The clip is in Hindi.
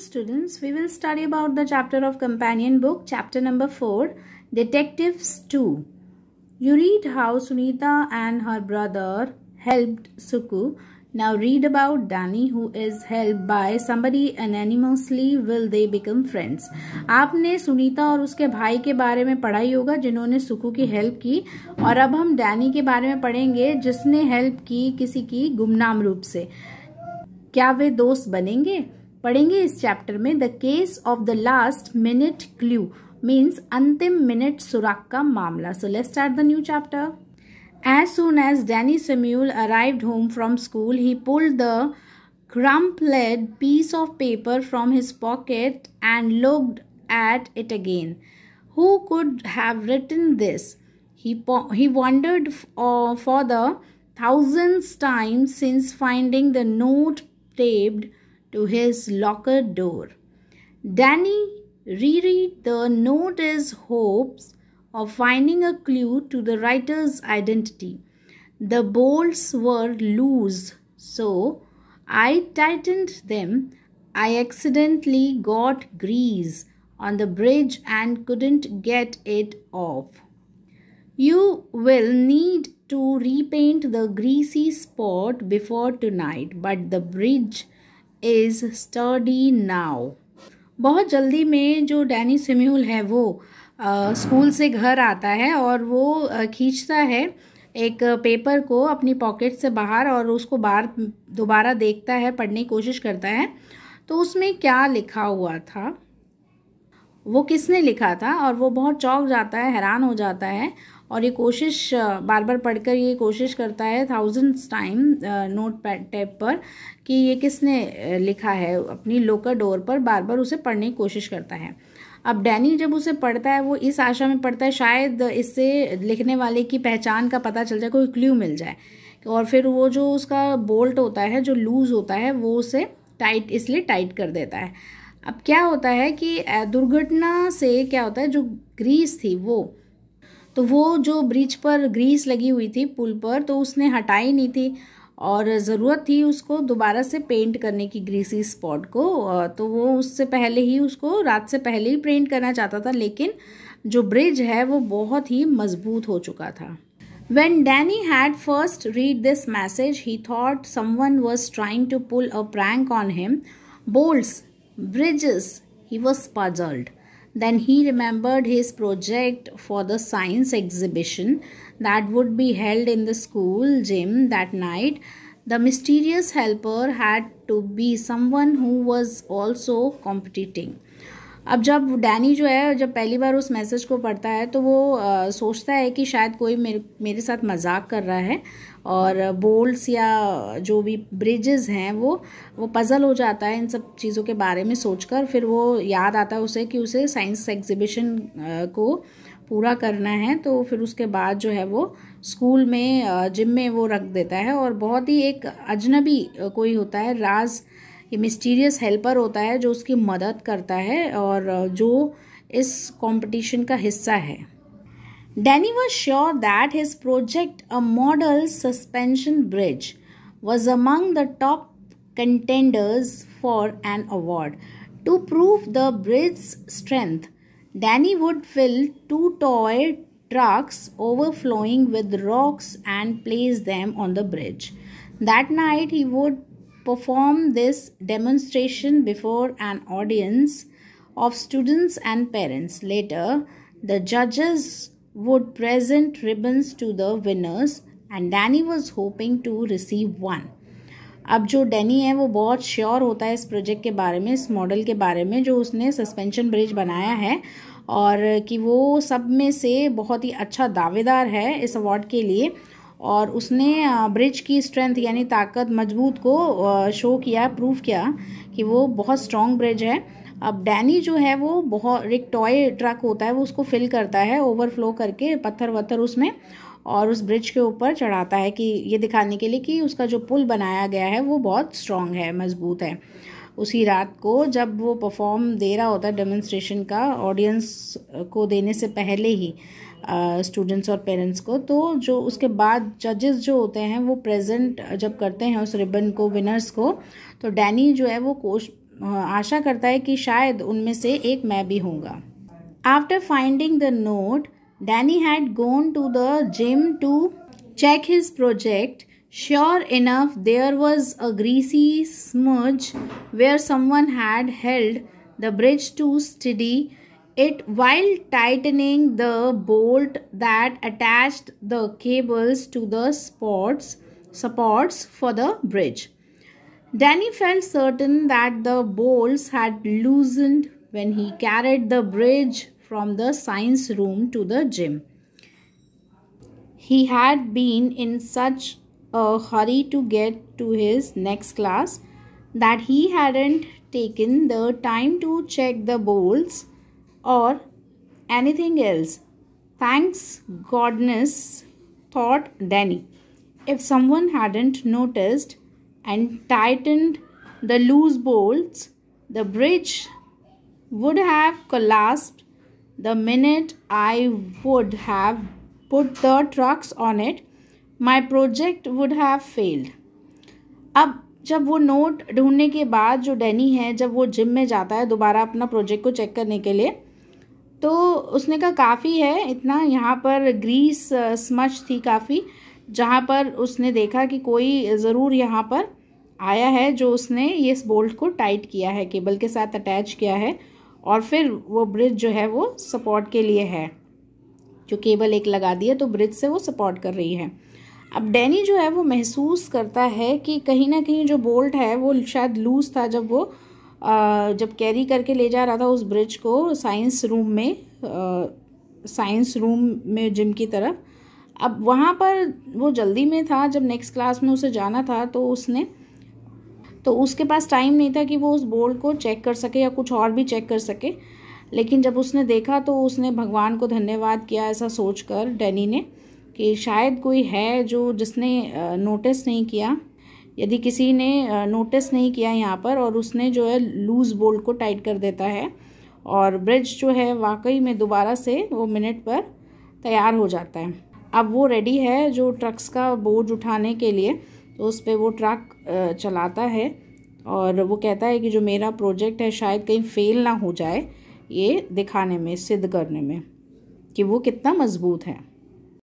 students, we will study about the chapter of companion book, chapter number 4, Detectives 2. You read how Sunita and her brother helped Suku. Now read about Danny who is helped by somebody anonymously will they become friends. aapne sunita aur uske bhai ke bare mein padha hi hoga jinhone suku ki help ki aur ab hum danny ke bare mein padhenge jisne help ki kisi ki गुमनाम roop se क्या वे दोस्त बनेंगे पढ़ेंगे इस चैप्टर में the case of the last minute clue means अंतिम मिनट सुराख का मामला so let start the new chapter as soon as Danny Samuel arrived home from school he pull the crumpled piece of paper from his pocket and looked at it again who could have written this he wondered for the thousands times since finding the note taped to his locker door. Danny reread the note as hopes of finding a clue to the writer's identity. The bolts were loose, so I tightened them. I accidentally got grease on the bridge and couldn't get it off. You will need to repaint the greasy spot before tonight, but the bridge is study now बहुत जल्दी में जो डैनी सिम्यूल है वो स्कूल से घर आता है और वो खींचता है एक पेपर को अपनी पॉकेट से बाहर और उसको बार दोबारा देखता है पढ़ने की कोशिश करता है तो उसमें क्या लिखा हुआ था वो किसने लिखा था और वो बहुत चौक जाता है हैरान हो जाता है और ये कोशिश बार बार पढ़कर ये कोशिश करता है thousands time note pad tap पर कि ये किसने लिखा है अपनी लोकर डोर पर बार बार उसे पढ़ने की कोशिश करता है अब डैनी जब उसे पढ़ता है वो इस आशा में पढ़ता है शायद इससे लिखने वाले की पहचान का पता चल जाए कोई क्ल्यू मिल जाए और फिर वो जो उसका बोल्ट होता है जो लूज़ होता है वो उसे टाइट इसलिए टाइट कर देता है अब क्या होता है कि दुर्घटना से क्या होता है जो ग्रीस थी वो तो वो जो ब्रिज पर ग्रीस लगी हुई थी पुल पर तो उसने हटाई नहीं थी और ज़रूरत थी उसको दोबारा से पेंट करने की ग्रीसी स्पॉट को तो वो उससे पहले ही उसको रात से पहले ही पेंट करना चाहता था लेकिन जो ब्रिज है वो बहुत ही मजबूत हो चुका था When Danny had first read this message, he thought someone was trying to pull a prank on him. Bolts, bridges, he was puzzled. Then he remembered his project for the science exhibition that would be held in the school gym that night. The mysterious helper had to be someone who was also competing. अब जब डैनी जो है जब पहली बार उस मैसेज को पढ़ता है तो वो आ, सोचता है कि शायद कोई मेरे मेरे साथ मजाक कर रहा है और बोल्ट्स या जो भी ब्रिजेस हैं वो वो पज़ल हो जाता है इन सब चीज़ों के बारे में सोचकर फिर वो याद आता है उसे कि उसे साइंस एग्जिबिशन को पूरा करना है तो फिर उसके बाद जो है वो स्कूल में जिम में वो रख देता है और बहुत ही एक अजनबी कोई होता है राज ये मिस्टीरियस हेल्पर होता है जो उसकी मदद करता है और जो इस कंपटीशन का हिस्सा है Danny was sure that his project a model suspension bridge was among the top contenders for an award to prove the bridge strength Danny would fill two toy trucks overflowing with rocks and place them on the bridge that night he would perform this demonstration before an audience of students and parents. Later, the judges would present ribbons to the winners and danny was hoping to receive one अब जो डैनी है वो बहुत श्योर होता है इस प्रोजेक्ट के बारे में इस मॉडल के बारे में जो उसने सस्पेंशन ब्रिज बनाया है और कि वो सब में से बहुत ही अच्छा दावेदार है इस अवार्ड के लिए और उसने ब्रिज की स्ट्रेंथ यानी ताकत मजबूत को शो किया प्रूव किया कि वो बहुत स्ट्रॉन्ग ब्रिज है अब डैनी जो है वो बहुत एक टॉय ट्रक होता है वो उसको फिल करता है ओवरफ्लो करके पत्थर वत्थर उसमें और उस ब्रिज के ऊपर चढ़ाता है कि ये दिखाने के लिए कि उसका जो पुल बनाया गया है वो बहुत स्ट्रॉन्ग है मज़बूत है उसी रात को जब वो परफॉर्म दे रहा होता है डेमोन्स्ट्रेशन का ऑडियंस को देने से पहले ही स्टूडेंट्स और पेरेंट्स को तो जो उसके बाद जजेस जो होते हैं वो प्रेजेंट जब करते हैं उस रिबन को विनर्स को तो डैनी जो है वो कोश आशा करता है कि शायद उनमें से एक मैं भी होंगे after finding the note Danny had gone to the gym to check his project sure enough there was a greasy smudge where someone had held the bridge to study it while tightening the bolt that attached the cables to the supports, supports for the bridge. Danny felt certain that the bolts had loosened when he carried the bridge from the science room to the gym. He had been in such a hurry to get to his next class that he hadn't taken the time to check the bolts or anything else. Thanks godness thought Danny. If someone hadn't noticed and tightened the loose bolts, the bridge would have collapsed the minute I would have put the trucks on it. My project would have failed. ab जब वो नोट ढूंढने के बाद जो डैनी है जब वो जिम में जाता है दोबारा अपना प्रोजेक्ट को चेक करने के लिए तो उसने कहा काफ़ी है इतना यहाँ पर ग्रीस स्मच थी काफ़ी जहाँ पर उसने देखा कि कोई ज़रूर यहाँ पर आया है जो उसने ये बोल्ट को टाइट किया है केबल के साथ अटैच किया है और फिर वो ब्रिज जो है वो सपोर्ट के लिए है जो केबल एक लगा दिया तो ब्रिज से वो सपोर्ट कर रही है अब डैनी जो है वो महसूस करता है कि कहीं ना कहीं जो बोल्ट है वो शायद लूज़ था जब वो जब कैरी करके ले जा रहा था उस ब्रिज को साइंस रूम में साइंस रूम में जिम की तरफ अब वहाँ पर वो जल्दी में था जब नेक्स्ट क्लास में उसे जाना था तो उसने तो उसके पास टाइम नहीं था कि वो उस बोर्ड को चेक कर सके या कुछ और भी चेक कर सके लेकिन जब उसने देखा तो उसने भगवान को धन्यवाद किया ऐसा सोच कर डैनी ने कि शायद कोई है जो जिसने नोटिस नहीं किया यदि किसी ने नोटिस नहीं किया यहाँ पर और उसने जो है लूज़ बोल्ट को टाइट कर देता है और ब्रिज जो है वाकई में दोबारा से वो मिनट पर तैयार हो जाता है अब वो रेडी है जो ट्रक्स का बोझ उठाने के लिए तो उस पर वो ट्रक चलाता है और वो कहता है कि जो मेरा प्रोजेक्ट है शायद कहीं फ़ेल ना हो जाए ये दिखाने में सिद्ध करने में कि वो कितना मज़बूत है